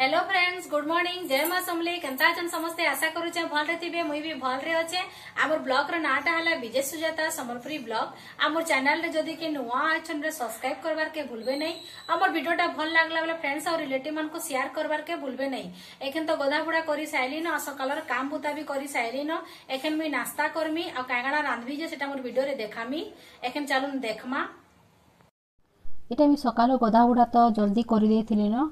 hello friends good morning জয় মা সমলি কেমতা অছেন সমস্তে আশা করুছে ভালরে থিবে মুই বি ভালরে অছে আমার ব্লগ র নাটা হলা বিজয় সুজাতা সম্বলপুরী ব্লগ আমার চ্যানেল রে যদি কে নুয়া আছেন রে সাবস্ক্রাইব করবার কে ভুলবে নাই আমার ভিডিওটা ভাল লাগলা বলে ফ্রেন্ডস আর রিলেটিভ মানকু শেয়ার করবার কে ভুলবে নাই এখান তো গদাবুড়া করি সাইলিন আর সকালর কাম বুতা বি করি সাইলিন এখান মুই নাস্তা করমি আর কাঙ্গড়া রাঁধবি যে সেটা আমার ভিডিও রে দেখামি এখান চালুন দেখমা এটা আমি সকাল গদাবুড়া তো জলদি করে দিয়েছিলি না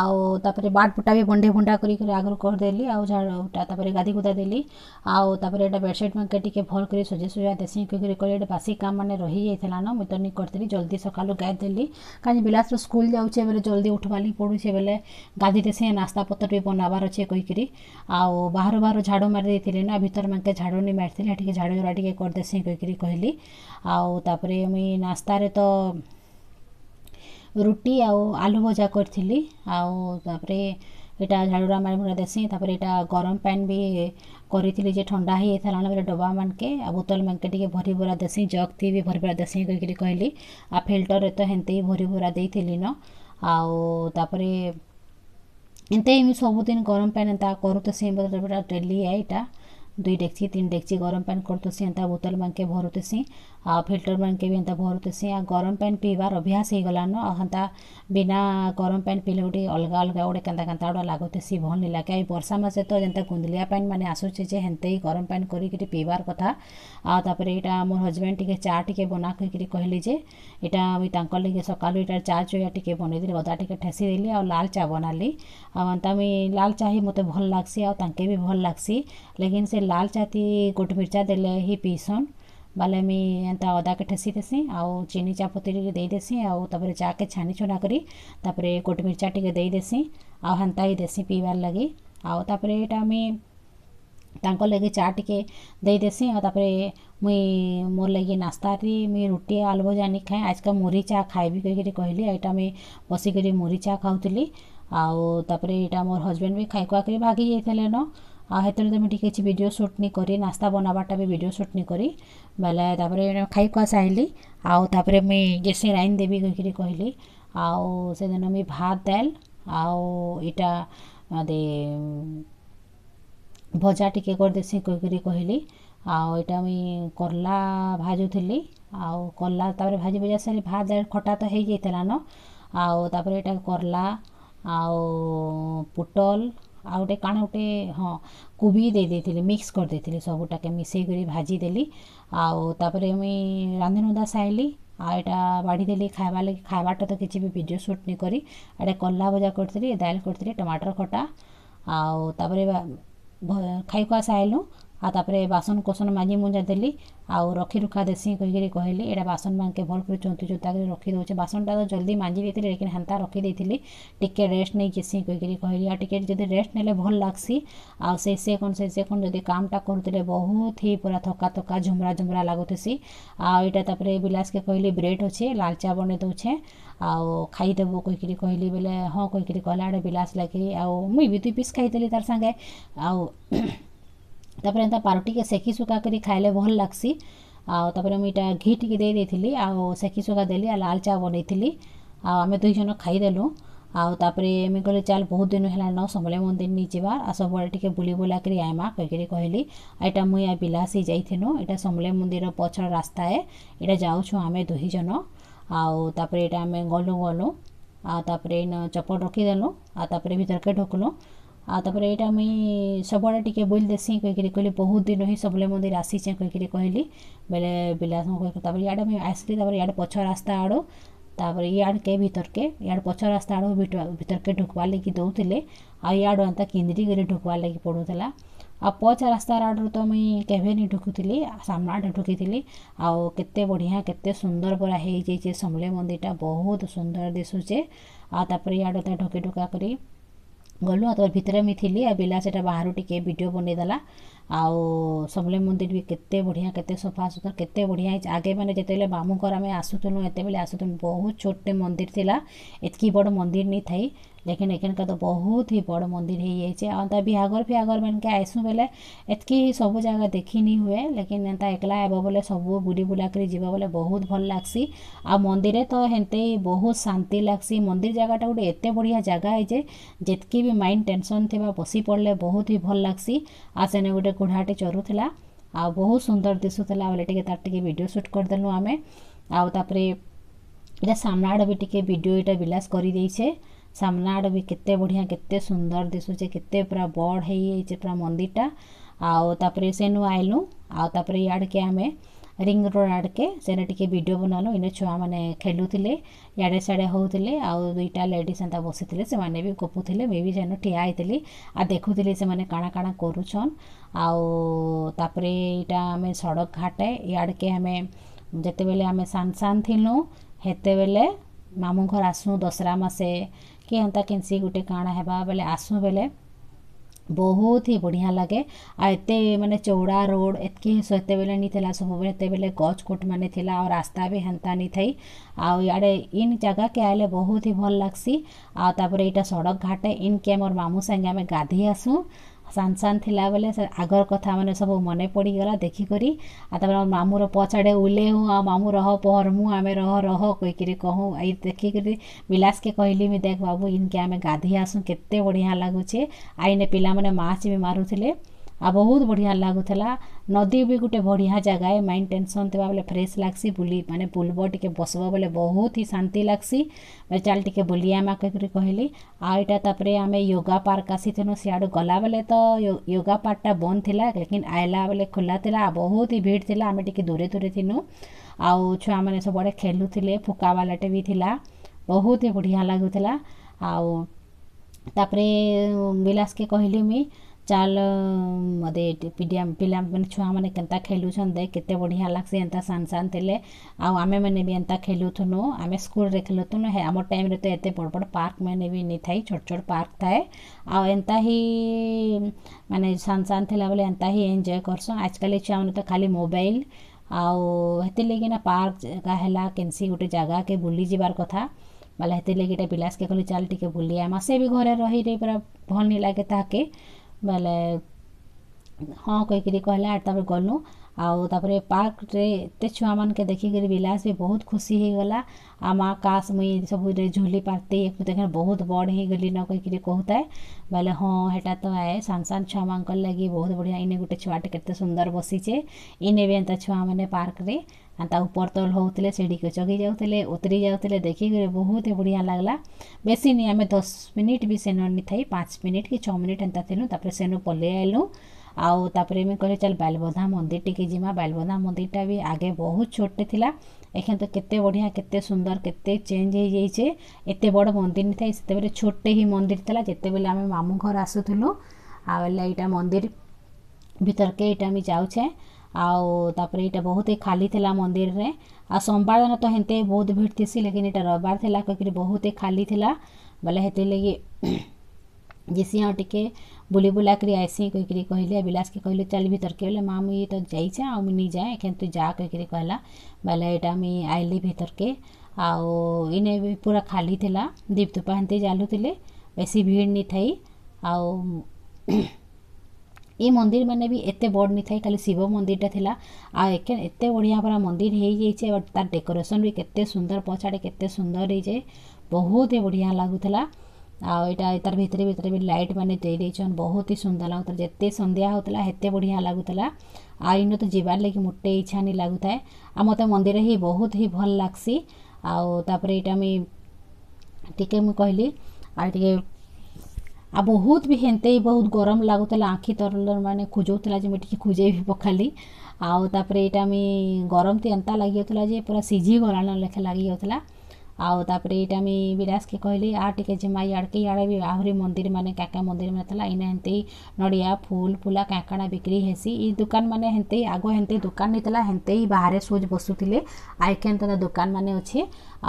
ଆଉ ତା'ପରେ ବାଟ ପୁଟା ବି ବଣ୍ଡେ ବୁଣ୍ଡା କରିକରି ଆଗରୁ କରିଦେଲି ଆଉ ଝାଡ଼ୁଟା ତା'ପରେ ଗାଧି ଗୁଧା ଦେଲି ଆଉ ତା'ପରେ ଏଇଟା ବେଡ଼ସିଟ୍ ମାନ୍କେ ଟିକେ ଭଲ୍ କରି ସଜା ସୁଜା ଦେସିଁ କହିକରି କହିଲେ ଏଇଟା ବାସି ମାନେ ରହିଯାଇଥିଲା ନ ମୁଇଁ ତ ନି କରିଥିଲି ଜଲ୍ଦି ସକାଳୁ ଗାଏ ଦେଲି କାହିଁ ବିଲାସରୁ ସ୍କୁଲ୍ ଯାଉଛେ ବେଲେ ଜଲ୍ଦି ଉଠ୍ବାର୍ ପଡ଼ୁଛେ ବୋଲେ ଗାଧି ଦେସିଁ ନାସ୍ତା ପତର୍ ବି ବନାବାର୍ ଅଛେ କହିକିରି ଆଉ ବାହାରୁ ବାହାରୁ ଝାଡ଼ୁ ମାରି ଦେଇଥିଲି ନା ଭିତର ମାନ୍କେ ଝାଡ଼ୁ ନି ମାରିଥିଲି ହେଠିକି ଝାଡ଼ୁ ଝୁଡ଼ା ଟିକେ କରିଦେସି କହିକିରି କହିଲି ଆଉ ତା'ପରେ ମୁଇଁ ନାସ୍ତାରେ ତ ରୁଟି ଆଉ ଆଳୁ ଭଜା କରିଥିଲି ଆଉ ତାପରେ ଏଇଟା ଝାଡ଼ୁଡ଼ା ମାରି ମୁଡ଼ା ଦେସି ତାପରେ ଏଇଟା ଗରମ ପାଣି ବି କରିଥିଲି ଯେ ଥଣ୍ଡା ହେଇଥିଲା ବେଲେ ଡବା ମାନକେ ଆଉ ବୋତଲ ମାନକେ ଟିକେ ଭରି ଭରା ଦେସି ଜଗ୍ ଥି ବି ଭରି ଭରା ଦେସି କହିକିରି କହିଲି ଆଉ ଫିଲ୍ଟରରେ ତ ହେନ୍ତି ଭରି ଭରା ଦେଇଥିଲି ନ ଆଉ ତାପରେ ଏନ୍ତି ମୁଇଁ ସବୁଦିନ ଗରମ ପାଣି ଏନ୍ତା କରୁଥିସି ଡେଲି ଏଇଟା दुई डेक्ची तीन डेक्ची गरम पानी करतेसी एंता बोतल मानके भरुतेसी आ फिल्टर मानके भी एंता आ गरम पानी पीबार अभ्यास हो गलान आंता बिना गरम पानी पीले गोटे अलग अलग गोटे के कंता भल नहीं लगे आई बर्षा मसे तो जेन्ता कुंदलिया पानी मैंने आसूचे जे हेन्ते ही गरम पानी करके पीबार कथ आपर यहाँ मोर हजबैंड टी चा टे बना कहलीजे यहाँ मुझे लगे सकाल यार चा चुआ टे बन अदा टे ठेसी देली आ लाल चा बनाली आंता मुई लाल चा ही मतलब भल लग्सी आके भी भल लग्सी लेकिन से लाल चाति गोट मिर्चा दे पीसन बोले मुई अदा के ठेसी देसी आ चीनी चा पतीदेसी आपर चा के छानी छुना करपर गोट मिर्चा टेदेसी आंता ही देसी पीबार लगी आपर यहाँ मुई लगे चा टेदेसी आपर मुई मोर लगे नास्ता मुई रुटी आलबो जानी खाए आज का मुरी चा खाएबी कहली यहाँ बस कर मुरी चा खाऊ आपर यहाँ मोर हजबैंड भी खाई खुआ कर भागी जाइए न ଆଉ ହେତେବେଳେ ତ ମୁଇଁ ଟିକେ କିଛି ଭିଡ଼ିଓ ସୁଟ୍ ନି କରି ନାସ୍ତା ବନାବାର୍ଟା ବି ଭିଡ଼ିଓ ସୁଟ୍ ନି କରି ବେଲେ ତାପରେ ଖାଇ ଖୁଆ ସାରିଲି ଆଉ ତାପରେ ମୁଇଁ ଗେସି ରାଇନ୍ ଦେବି କହିକିରି କହିଲି ଆଉ ସେଦିନ ମୁଇଁ ଭାତ ଡାଲ ଆଉ ଇଟା ଦେ ଭଜା ଟିକେ କରିଦେସି କହିକିରି କହିଲି ଆଉ ଏଇଟା ମୁଇଁ କର୍ଲା ଭାଜୁଥିଲି ଆଉ କର୍ଲା ତାପରେ ଭାଜି ଭଜା ସାରି ଭାତ ଡାଲ ଖଟା ତ ହେଇଯାଇଥିଲା ନ ଆଉ ତାପରେ ଏଇଟା କର୍ଲା ଆଉ ପୁଟଲ ଆଉ ଗୋଟେ କାଣ ଗୋଟେ ହଁ କୋବି ଦେଇଦେଇଥିଲି ମିକ୍ସ କରିଦେଇଥିଲି ସବୁଟାକେ ମିଶେଇକରି ଭାଜିଦେଲି ଆଉ ତାପରେ ମୁଇଁ ରାନ୍ଧିନୁଦା ସାଇଲି ଆଉ ଏଇଟା ବାଢ଼ିଦେଲି ଖାଇବା ଲାଗି ଖାଇବାଟା ତ କିଛି ବି ବିଜୁ ସୁଟ୍ ନି କରି ଏଇଟା କଲା ଭଜା କରିଥିଲି ଡାଲ୍ କରିଥିଲି ଟମାଟର ଖଟା ଆଉ ତାପରେ ଖାଇକୁଆ ସାଇଲୁ ଆଉ ତାପରେ ବାସନ କୁସନ ମାଜି ମୁଁଜା ଦେଲି ଆଉ ରଖି ରୁଖା ଦେସି କହିକିରି କହିଲି ଏଇଟା ବାସନ ମାନକେ ଭଲ୍ କରି ଚଉଁତି ଚଉତାକରି ରଖି ଦେଉଛେ ବାସନଟା ତ ଜଲ୍ଦି ମାଜି ଦେଇଥିଲି ଲେକିନ୍ ହେନ୍ତା ରଖି ଦେଇଥିଲି ଟିକେ ରେଷ୍ଟ ନେଇ ଯେସି କହିକିରି କହିଲି ଆଉ ଟିକେ ଯଦି ରେଷ୍ଟ ନେଲେ ଭଲ୍ ଲାଗ୍ସି ଆଉ ସେ ସେ କ'ଣ ସେ ସେ କ'ଣ ଯଦି କାମଟା କରୁଥିଲେ ବହୁତ ହି ପୁରା ଥକା ଥକା ଝୁମରା ଝୁମରା ଲାଗୁଥିସି ଆଉ ଏଇଟା ତାପରେ ବିଲାସକେ କହିଲି ବ୍ରେଡ଼ ଅଛେ ଲାଲ୍ ଚା ବନେଇ ଦେଉଛେ ଆଉ ଖାଇଦେବୁ କହିକିରି କହିଲି ବୋଲେ ହଁ କହିକିରି କହିଲା ଆଡ଼େ ବିଲାସ ଲାଗି ଆଉ ମୁଇଁ ବି ଦୁଇ ପିସ୍ ଖାଇଥିଲି ତାର ସାଙ୍ଗେ ଆଉ ତାପରେ ଏନ୍ତା ପାଉଁରୁଟିକେ ସେକି ସୁକା କରି ଖାଇଲେ ଭଲ୍ ଲାଗ୍ସି ଆଉ ତାପରେ ମୁଇଁ ଇଟା ଘି ଟିକେ ଦେଇ ଦେଇଥିଲି ଆଉ ସେକି ସୁକା ଦେଲି ଆଉ ଲାଲ୍ ଚା' ବନେଇଥିଲି ଆଉ ଆମେ ଦୁଇ ଜଣ ଖାଇଦେଲୁ ଆଉ ତାପରେ ମୁଇଁ କହିଲି ଚାଲ୍ ବହୁତ ଦିନ ହେଲା ନ ସମଲେଇ ମନ୍ଦିର ନେଇ ଯିବା ଆଉ ସବୁବେଳେ ଟିକେ ବୁଲି ବୁଲା କରି ଆଇମା କହିକିରି କହିଲି ଏଇଟା ମୁଇଁ ଆଉ ବିଲାସି ଯାଇଥିନୁ ଏଇଟା ସମଲେଇ ମନ୍ଦିର ପଛ ରାସ୍ତା ଏ ଏଇଟା ଯାଉଛୁ ଆମେ ଦୁଇ ଜଣ ଆଉ ତାପରେ ଏଇଟା ଆମେ ଗଲୁ ଗଲୁ ଆଉ ତାପରେ ଇନ ଚପଲ ରଖିଦେଲୁ ଆଉ ତାପରେ ଭିତରକେ ଢୁକଲୁ आपर ये मुई सबुआ टे बोल देसी कहीकि कह बहुत दिन ही सबले मंदिर आसीचे कहीकि कहली बेले बिल्ला इड़े मुझे आसली इड़े पछ रास्ता आड़ तापर इड़ के भितरके इड़े पछ रास्ता आड़ भितरके ढुकवा लगे दौले आड़ एंता किंदिरी ढुकवार लगे पड़ूगा आ पच रास्तार आड़ तो मुई के ढुकुली आठ ढुकी आते बढ़िया के सुंदर पूरा हो समले मंदिरटा बहुत सुंदर दिशुचे आपड़े ढुके ढुका करी ଗଲୁ ଆଉ ତ ଭିତରେ ମୁଇଁ ଥିଲି ଆଉ ବେଲା ସେଟା ବାହାରୁ ଟିକେ ଭିଡ଼ିଓ ବନେଇଦେଲା ଆଉ ସମଲେଇ ମନ୍ଦିର ବି କେତେ ବଢ଼ିଆ କେତେ ସଫାସୁତୁରା କେତେ ବଢ଼ିଆ ହେଇଛି ଆଗେ ମାନେ ଯେତେବେଳେ ମାମୁଁଙ୍କର ଆମେ ଆସୁଥିଲୁ ଏତେବେଳେ ଆସୁଥିଲୁ ବହୁତ ଛୋଟଟେ ମନ୍ଦିର ଥିଲା ଏତିକି ବଡ଼ ମନ୍ଦିର ନେଇ ଥାଇ ଲେକିନ୍ ଏଖେନକା ତ ବହୁତ ହି ବଡ଼ ମନ୍ଦିର ହେଇଯାଇଛେ ଆଉ ତା ବିହାଘର ଫିହାଘର ମାନକେ ଆଇସୁଁ ବେଲେ ଏତ୍କି ସବୁ ଜାଗା ଦେଖିନି ହୁଏ ଲେକିନ୍ ଏନ୍ତା ଏକଲା ଆଇବ ବୋଲେ ସବୁ ବୁଲି ବୁଲାକରି ଯିବ ବୋଲେ ବହୁତ ଭଲ ଲାଗ୍ସି ଆଉ ମନ୍ଦିରେ ତ ହେନ୍ତି ବହୁତ ଶାନ୍ତି ଲାଗ୍ସି ମନ୍ଦିର ଜାଗାଟା ଗୋଟେ ଏତେ ବଢ଼ିଆ ଜାଗା ହେଇଛେ ଯେତ୍କି ବି ମାଇଣ୍ଡ ଟେନସନ୍ ଥିବା ବସି ପଡ଼ିଲେ ବହୁତ ହି ଭଲ ଲାଗ୍ସି ଆଉ ସେନେ ଗୋଟେ କୁଢ଼ାଟେ ଚରୁଥିଲା ଆଉ ବହୁତ ସୁନ୍ଦର ଦିଶୁଥିଲା ବୋଲେ ଟିକେ ତାର ଟିକେ ଭିଡ଼ିଓ ସୁଟ୍ କରିଦେଲୁ ଆମେ ଆଉ ତାପରେ ଏଇଟା ସାମ୍ନା ଆଡ଼େ ବି ଟିକେ ଭିଡ଼ିଓ ଏଇଟା ବିଲାସ କରିଦେଇଛେ ସାମ୍ନା ଆଡ଼େ ବି କେତେ ବଢ଼ିଆ କେତେ ସୁନ୍ଦର ଦିଶୁଛେ କେତେ ପୁରା ବଡ଼ ହେଇଯାଇଛେ ପୁରା ମନ୍ଦିରଟା ଆଉ ତାପରେ ସେନୁ ଆଇଲୁ ଆଉ ତାପରେ ଇଆଡ଼କେ ଆମେ ରିଙ୍ଗ ରୋଡ଼ ଆଡ଼କେ ସେନେ ଟିକେ ଭିଡ଼ିଓ ବନାଲୁ ଇନେ ଛୁଆମାନେ ଖେଲୁଥିଲେ ଇଆଡ଼େ ସିଆଡ଼େ ହଉଥିଲେ ଆଉ ଦୁଇଟା ଲେଡ଼ିସ୍ ଏନ୍ତା ବସିଥିଲେ ସେମାନେ ବି ଗପୁଥିଲେ ମୁଇଁ ବି ସେନୁ ଠିଆ ହେଇଥିଲି ଆଉ ଦେଖୁଥିଲି ସେମାନେ କାଣା କାଣା କରୁଛନ୍ आपर ये सड़क घाटे इड़के आमे जिते बेले आम सान सान थू हेतेबले मामू घर आसू दसरा मसे कि हमता किसी गोटे काण है बोले आसू बेले बहुत ही बढ़िया लगे आते मानने चौड़ा रोड एतक से नहीं सब बेले कोट मान ला और रास्ता भी हेन्ता नहीं थी आड़े इन जगह के आए बहुत ही भल लग्सी आपर यहाँ सड़क घाटे इनके मोर मामू सागे आम गाधी आसू ସାନ୍ ସାନ୍ ଥିଲା ବେଲେ ସେ ଆଗର କଥା ମାନେ ସବୁ ମନେ ପଡ଼ିଗଲା ଦେଖିକରି ଆଉ ତାପରେ ଆମ ମାମୁଁର ପଛାଡ଼େ ଉଲେ ହଉ ଆଉ ମାମୁଁ ରହ ପହରମୁଁ ଆମେ ରହ ରହ କହିକିରି କହୁଁ ଏଇ ଦେଖିକରି ବିଲାସକେ କହିଲି ମୁଇଁ ଦେଖ ବାବୁ ଇନ୍କେ ଆମେ ଗାଧି ଆସୁଁ କେତେ ବଢ଼ିଆ ଲାଗୁଛେ ଆଇନେ ପିଲାମାନେ ମାଛ ବି ମାରୁଥିଲେ आ बहुत बढ़िया लगुला नदी भी गोटे बढ़िया जगह माइंड टेनसन थी बोले फ्रेश लग्सी बुले मैंने बुलब टे बसब बोले बहुत ही शांति लग्सी मैं चल टे बुलमा कहली आईटा तापर आम योगा पार्क आसी सियाड़ गला बेले तो योगा पार्कटा बंद थी लेकिन आईला बेले खुला था बहुत ही भिड़ था आम टे दूरे दूरे थी आउ छुआ मैंने सब खेलु खेलुले फुका बालाटे भी थी बहुत ही बढ़िया लगुला आपरे तापर विलास के कहली मुई ଚାଲ୍ମଦେ ପିଡ଼ିଆ ପିଲାମାନେ ଛୁଆମାନେ କେନ୍ତା ଖେଲୁଛନ୍ ଦେଖ୍ କେତେ ବଢ଼ିଆ ଲାଗ୍ସି ଏନ୍ତା ସାନ୍ ସାନ୍ ଥିଲେ ଆଉ ଆମେମାନେ ବି ଏନ୍ତା ଖେଲୁଥୁନୁ ଆମେ ସ୍କୁଲ୍ରେ ଖେଲୁଥୁନୁ ହେ ଆମର୍ ଟାଇମ୍ରେ ତ ଏତେ ବଡ଼୍ ବଡ଼୍ ପାର୍କମାନେ ବି ନେଇଥାଇ ଛୋଟ୍ ଛୋଟ୍ ପାର୍କ ଥାଏ ଆଉ ଏନ୍ତା ହି ମାନେ ସାନ୍ ସାନ୍ ଥିଲା ବେଲେ ଏନ୍ତା ହି ଏନ୍ଜୟ କର୍ସୁଁ ଆଜିକାଲି ଛୁଆମାନେ ତ ଖାଲି ମୋବାଇଲ୍ ଆଉ ହେଥିର୍ଲାଗିନା ପାର୍କ ଜାଗା ହେଲା କେନ୍ସି ଗୁଟେ ଜାଗାକେ ବୁଲିଯିବାର୍ କଥା ବେଲେ ହେଥିର୍ଲାଗି ଇଟା ବିଲାସ୍କେ କଲି ଚାଲ୍ ଟିକେ ବୁଲି ଆଏମା ସେ ବି ଘରେ ରହି ରହି ପୁରା ଭଲ୍ ନି ଲାଗେ ତାହାକେ ବେଲେ ହଁ କହିକିରି କହିଲେ ଆର୍ ତାପରେ ଗଲୁ आउे पार्क एत छुआ मान के देखिक विलास भी बहुत खुशी हो गला आ माँ काश मुई सब झुली पारती देखें बहुत बड़ ही गली न कहीकि कहता है बोले हाँ हेटा तो आए सान सान छुआ मान लगे बहुत बढ़िया इन गोटे छुआटे के सुंदर बसीचे इने भी एंता छुआ मैंने पार्क ऊपर तल होते सीढ़ी को चगे जाऊ उतरी जाऊते देखिक बहुत ही बढ़िया लग्ला बेस नहीं आम दस मिनिट भी सेन नहीं थी पाँच मिनिट कि छः मिनिट एंता से पलि आलू ଆଉ ତାପରେ ମୁଇଁ କହିଲି ଚାଲ ବାଲବନ୍ଧା ମନ୍ଦିର ଟିକେ ଯିମା ବାଲବଧା ମନ୍ଦିରଟା ବି ଆଗେ ବହୁତ ଛୋଟଟେ ଥିଲା ଏଖେନ୍ ତ କେତେ ବଢ଼ିଆ କେତେ ସୁନ୍ଦର କେତେ ଚେଞ୍ଜ ହେଇଯାଇଛେ ଏତେ ବଡ଼ ମନ୍ଦିର ନଥାଏ ସେତେବେଳେ ଛୋଟଟେ ହିଁ ମନ୍ଦିର ଥିଲା ଯେତେବେଳେ ଆମେ ମାମୁଁ ଘର ଆସୁଥିଲୁ ଆଉ ହେଲା ଏଇଟା ମନ୍ଦିର ଭିତରକେ ଏଇଟା ଆମେ ଯାଉଛେ ଆଉ ତାପରେ ଏଇଟା ବହୁତ ଖାଲି ଥିଲା ମନ୍ଦିରରେ ଆଉ ସୋମବାର ଦିନ ତ ହେନ୍ତି ବହୁତ ଭିଡ଼ ଥିସି ଲେକିନ୍ ଏଇଟା ରବିବାର ଥିଲା କହିକିରି ବହୁତ ଖାଲି ଥିଲା ବୋଲେ ହେଥିର୍ जैसे हाँ टिके बुला बुला कर आईसी कह कर कहले अभिलाष के कहले चल भीतर के बोले माँ मुझे तो जाइए आ नहीं जाए तु जा कहकर कहला बोले यहाँ मुझ आईली भितर के आउ इने भी पूरा खाली थी दीप धूपा हमें जालू थे बेस भीड़ नहीं थी आउ ये मंदिर मैंने भी एत बड़ नहीं था खाली शिव मंदिरटा था आखिर एत बढ़िया पूरा मंदिर हो जाए तार डेकोरेसन भी के सुंदर पछाड़े के सुंदर हो जाए बहुत ही बढ़िया लगुला ଆଉ ଏଇଟା ତାର ଭିତରେ ଭିତରେ ବି ଲାଇଟ୍ ମାନେ ଦେଇ ଦେଇଛନ୍ ବହୁତ ହି ସୁନ୍ଦର ଲାଗୁଥିଲା ଯେତେ ସନ୍ଧ୍ୟା ହେଉଥିଲା ସେତେ ବଢ଼ିଆ ଲାଗୁଥିଲା ଆଉ ଇନ ତ ଯିବାର୍ ଲାଗି ମୋଟେ ଇଚ୍ଛା ନି ଲାଗୁଥାଏ ଆଉ ମୋତେ ମନ୍ଦିର ହିଁ ବହୁତ ହି ଭଲ ଲାଗ୍ସି ଆଉ ତାପରେ ଏଇଟା ମୁଇଁ ଟିକେ ମୁଁ କହିଲି ଆଉ ଟିକେ ଆଉ ବହୁତ ବି ହେନ୍ତେ ବହୁତ ଗରମ ଲାଗୁଥିଲା ଆଖି ତରଲର ମାନେ ଖୁଜଉଥିଲା ଯେ ମୁଁ ଟିକେ ଖୁଜେଇ ବି ପକାଲି ଆଉ ତାପରେ ଏଇଟା ମୁଇଁ ଗରମ ତି ଏନ୍ତା ଲାଗିଯାଉଥିଲା ଯେ ପୁରା ସିଝି ଗଲାଣ ଲେଖା ଲାଗିଯାଉଥିଲା ଆଉ ତାପରେ ଏଇଟା ଆମେ ବିରାସକେ କହିଲି ଆ ଟିକେ ଜିମା ଇଆଡ଼କେ ଇଆଡ଼େ ବି ଆହୁରି ମନ୍ଦିର ମାନେ କାକା ମନ୍ଦିର ମାନେ ଥିଲା ଏଇନା ହେନ୍ତି ନଡ଼ିଆ ଫୁଲ ଫୁଲା କାଙ୍କଣା ବିକ୍ରି ହେସି ଏଇ ଦୁକାନ ମାନେ ହେନ୍ତି ଆଗ ହେନ୍ତି ଦୋକାନ ନେଇଥିଲା ହେନ୍ତି ବାହାରେ ସୁଜ୍ ବସୁଥିଲେ ଆଇକେନ୍ ତ ଦୋକାନ ମାନେ ଅଛି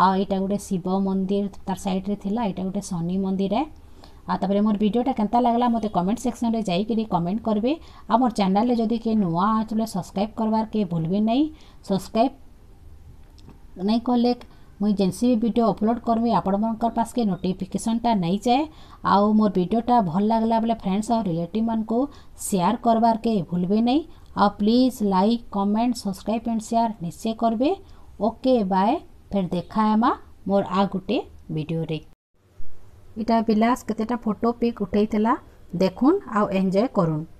ଆଉ ଏଇଟା ଗୋଟେ ଶିବ ମନ୍ଦିର ତାର ସାଇଡ଼ରେ ଥିଲା ଏଇଟା ଗୋଟେ ଶନି ମନ୍ଦିର ଆଉ ତାପରେ ମୋର ଭିଡ଼ିଓଟା କେନ୍ତା ଲାଗଲା ମୋତେ କମେଣ୍ଟ ସେକ୍ସନରେ ଯାଇକିରି କମେଣ୍ଟ କରିବେ ଆଉ ମୋର ଚ୍ୟାନେଲରେ ଯଦି କିଏ ନୂଆ ଆସିଲେ ସବସ୍କ୍ରାଇବ୍ କରବାର୍ କେ ଭୁଲବେ ନାହିଁ ସବସ୍କ୍ରାଇବ୍ ନାଇଁ କଲେ ମୁଇଁ ଯେନ୍ସି ବି ଭିଡ଼ିଓ ଅପଲୋଡ଼୍ କର୍ମି ଆପଣମାନଙ୍କର ପାସ୍କେ ନୋଟିଫିକେସନ୍ଟା ନେଇଯାଏ ଆଉ ମୋର ଭିଡ଼ିଓଟା ଭଲ ଲାଗିଲା ବେଲେ ଫ୍ରେଣ୍ଡସ୍ ଆଉ ରିଲେଟିଭମାନଙ୍କୁ ସେୟାର୍ କରବାର୍କେ ଭୁଲବେ ନାହିଁ ଆଉ please like comment subscribe and share ନିଶ୍ଚୟ କରିବେ ଓକେ ବାଏ ଫେର୍ ଦେଖା ହେମା ମୋର ଆଉ ଗୋଟେ ଭିଡ଼ିଓରେ ଇଟା ବିଲାସ କେତେଟା ଫଟୋ ପିକ୍ ଉଠେଇଥିଲା ଦେଖୁନ୍ ଆଉ ଏନ୍ଜୟ କରୁନ୍